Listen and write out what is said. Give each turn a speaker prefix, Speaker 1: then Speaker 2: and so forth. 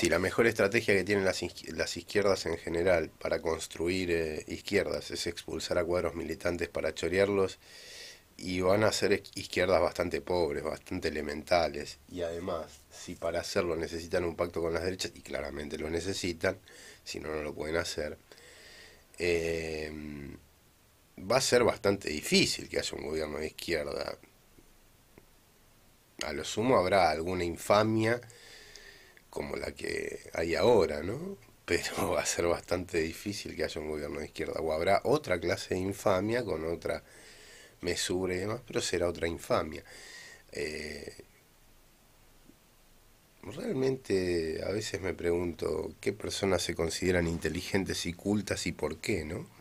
Speaker 1: si la mejor estrategia que tienen las, izquierdas en general para construir eh, izquierdas es expulsar a cuadros militantes para chorearlos, y van a ser izquierdas bastante pobres, bastante elementales,
Speaker 2: y además,
Speaker 1: si para hacerlo necesitan un pacto con las derechas, y claramente lo necesitan, si no, no lo pueden hacer, eh, va a ser bastante difícil que haya un gobierno de izquierda. A lo sumo habrá alguna infamia como la que hay ahora, ¿no? Pero va a ser bastante difícil que haya un gobierno de izquierda. O habrá otra clase de infamia con otra mesura y demás, pero será otra infamia. Eh, realmente a veces me pregunto qué personas se consideran inteligentes y cultas y por qué,
Speaker 3: ¿no?